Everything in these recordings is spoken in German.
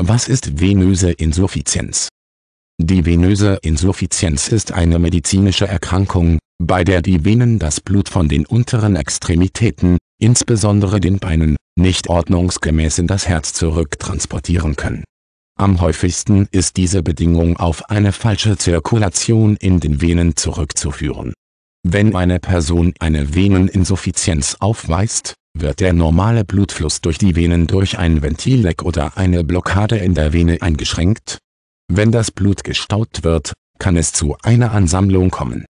Was ist venöse Insuffizienz? Die venöse Insuffizienz ist eine medizinische Erkrankung, bei der die Venen das Blut von den unteren Extremitäten, insbesondere den Beinen, nicht ordnungsgemäß in das Herz zurücktransportieren können. Am häufigsten ist diese Bedingung auf eine falsche Zirkulation in den Venen zurückzuführen. Wenn eine Person eine Veneninsuffizienz aufweist wird der normale Blutfluss durch die Venen durch ein Ventilleck oder eine Blockade in der Vene eingeschränkt. Wenn das Blut gestaut wird, kann es zu einer Ansammlung kommen.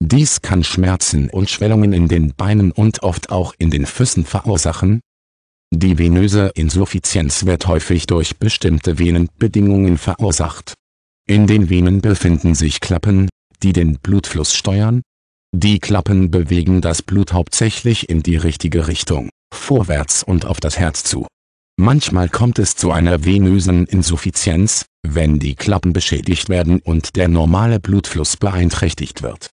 Dies kann Schmerzen und Schwellungen in den Beinen und oft auch in den Füßen verursachen. Die venöse Insuffizienz wird häufig durch bestimmte Venenbedingungen verursacht. In den Venen befinden sich Klappen, die den Blutfluss steuern, die Klappen bewegen das Blut hauptsächlich in die richtige Richtung, vorwärts und auf das Herz zu. Manchmal kommt es zu einer venösen Insuffizienz, wenn die Klappen beschädigt werden und der normale Blutfluss beeinträchtigt wird.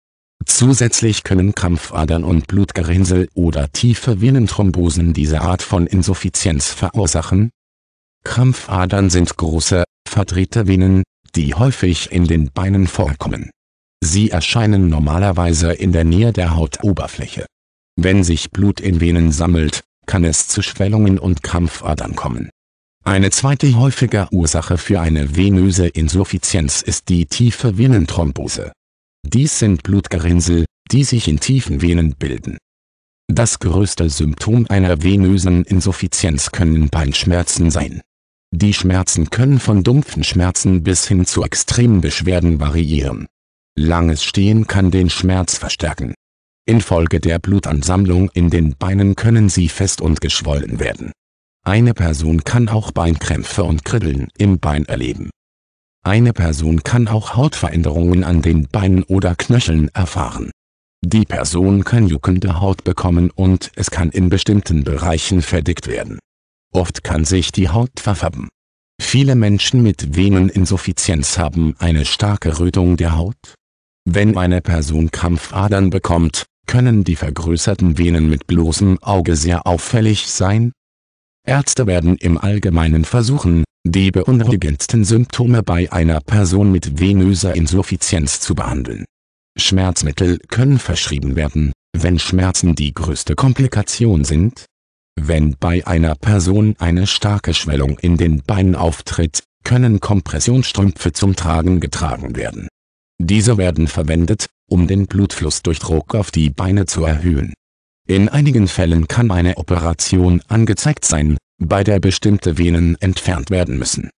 Zusätzlich können Krampfadern und Blutgerinnsel oder tiefe Venenthrombosen diese Art von Insuffizienz verursachen. Krampfadern sind große, verdrehte Venen, die häufig in den Beinen vorkommen Sie erscheinen normalerweise in der Nähe der Hautoberfläche. Wenn sich Blut in Venen sammelt, kann es zu Schwellungen und Krampfadern kommen. Eine zweite häufige Ursache für eine venöse Insuffizienz ist die tiefe Venenthrombose. Dies sind Blutgerinnsel, die sich in tiefen Venen bilden. Das größte Symptom einer venösen Insuffizienz können Beinschmerzen sein. Die Schmerzen können von dumpfen Schmerzen bis hin zu extremen Beschwerden variieren. Langes Stehen kann den Schmerz verstärken. Infolge der Blutansammlung in den Beinen können sie fest und geschwollen werden. Eine Person kann auch Beinkrämpfe und Kribbeln im Bein erleben. Eine Person kann auch Hautveränderungen an den Beinen oder Knöcheln erfahren. Die Person kann juckende Haut bekommen und es kann in bestimmten Bereichen verdickt werden. Oft kann sich die Haut verfärben. Viele Menschen mit Veneninsuffizienz haben eine starke Rötung der Haut, wenn eine Person Krampfadern bekommt, können die vergrößerten Venen mit bloßem Auge sehr auffällig sein. Ärzte werden im Allgemeinen versuchen, die beunruhigendsten Symptome bei einer Person mit venöser Insuffizienz zu behandeln. Schmerzmittel können verschrieben werden, wenn Schmerzen die größte Komplikation sind. Wenn bei einer Person eine starke Schwellung in den Beinen auftritt, können Kompressionsstrümpfe zum Tragen getragen werden diese werden verwendet, um den Blutfluss durch Druck auf die Beine zu erhöhen. In einigen Fällen kann eine Operation angezeigt sein, bei der bestimmte Venen entfernt werden müssen